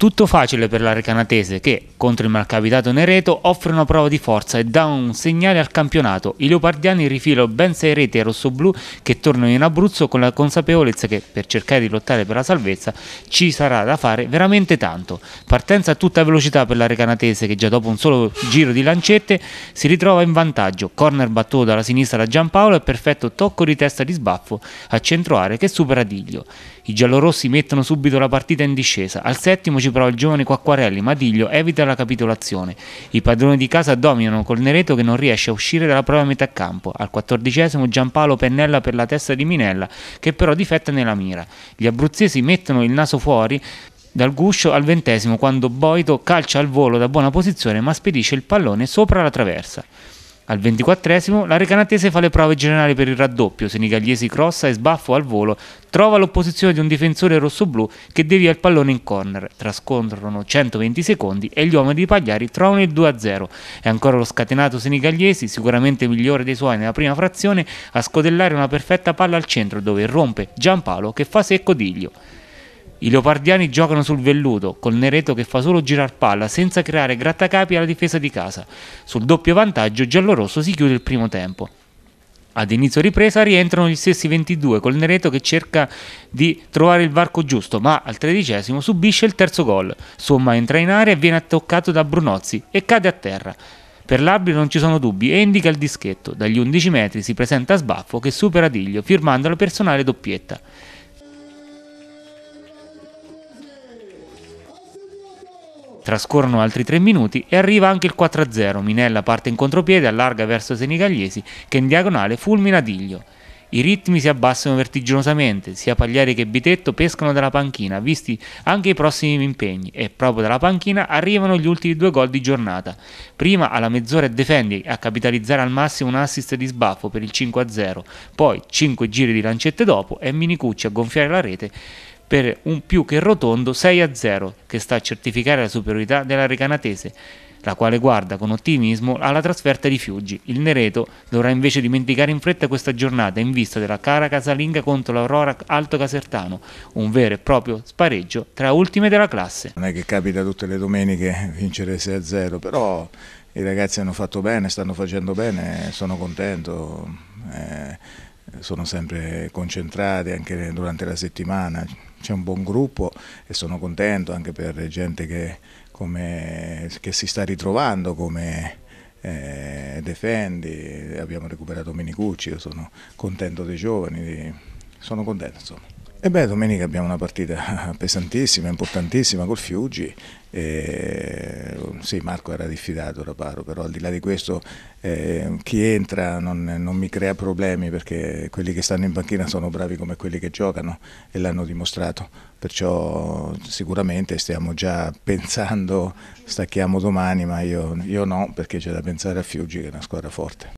Tutto facile per la Recanatese che, contro il malcapitato Nereto, offre una prova di forza e dà un segnale al campionato. I leopardiani rifilano ben sei reti ai rossoblù che tornano in Abruzzo con la consapevolezza che, per cercare di lottare per la salvezza, ci sarà da fare veramente tanto. Partenza a tutta velocità per la Recanatese che già dopo un solo giro di lancette si ritrova in vantaggio. Corner battuto dalla sinistra da Giampaolo e perfetto tocco di testa di sbaffo a centroare che supera Diglio. I giallorossi mettono subito la partita in discesa. Al settimo ci 11 il giovane Quacquarelli, Madiglio, evita la capitolazione. I padroni di casa dominano col Nereto che non riesce a uscire dalla prova a metà campo. Al quattordicesimo Giampaolo pennella per la testa di Minella che però difetta nella mira. Gli abruzzesi mettono il naso fuori dal guscio al ventesimo quando Boito calcia al volo da buona posizione ma spedisce il pallone sopra la traversa. Al 24 esimo la Recanatese fa le prove generali per il raddoppio, Senigallesi crossa e sbaffo al volo, trova l'opposizione di un difensore rossoblù che devia il pallone in corner. Trascontrano 120 secondi e gli uomini di Pagliari trovano il 2-0. È ancora lo scatenato Senigallesi, sicuramente migliore dei suoi nella prima frazione, a scodellare una perfetta palla al centro dove rompe Giampalo che fa secco Diglio. I leopardiani giocano sul velluto, col Nereto che fa solo girar palla senza creare grattacapi alla difesa di casa. Sul doppio vantaggio giallorosso si chiude il primo tempo. Ad inizio ripresa rientrano gli stessi 22 col Nereto che cerca di trovare il varco giusto, ma al tredicesimo subisce il terzo gol. Somma entra in area e viene attoccato da Brunozzi e cade a terra. Per l'arbitro non ci sono dubbi e indica il dischetto. Dagli 11 metri si presenta a sbaffo che supera Diglio firmando la personale doppietta. Trascorrono altri 3 minuti e arriva anche il 4-0. Minella parte in contropiede, allarga verso Senigallesi che in diagonale fulmina Diglio. I ritmi si abbassano vertiginosamente, sia Pagliari che Bitetto pescano dalla panchina, visti anche i prossimi impegni, e proprio dalla panchina arrivano gli ultimi due gol di giornata. Prima alla mezz'ora Defendi a capitalizzare al massimo un assist di sbaffo per il 5-0, poi 5 giri di lancette dopo e Minicucci a gonfiare la rete per un più che rotondo 6 0 che sta a certificare la superiorità della Recanatese la quale guarda con ottimismo alla trasferta di Fiuggi. Il Nereto dovrà invece dimenticare in fretta questa giornata in vista della cara casalinga contro l'Aurora Alto Casertano, un vero e proprio spareggio tra ultime della classe. Non è che capita tutte le domeniche vincere 6-0, però i ragazzi hanno fatto bene, stanno facendo bene, sono contento. Eh, sono sempre concentrati anche durante la settimana, c'è un buon gruppo e sono contento anche per gente che, come, che si sta ritrovando come eh, Defendi, abbiamo recuperato Menicucci, io sono contento dei giovani, sono contento insomma. E beh, domenica abbiamo una partita pesantissima, importantissima col Fiuggi. Eh, sì, Marco era diffidato Raparo, però al di là di questo eh, chi entra non, non, mi crea problemi perché quelli che stanno in panchina sono bravi come quelli che giocano e l'hanno dimostrato. Perciò sicuramente stiamo già pensando, stacchiamo domani, ma io, io no perché c'è da pensare a Fiuggi che è una squadra forte.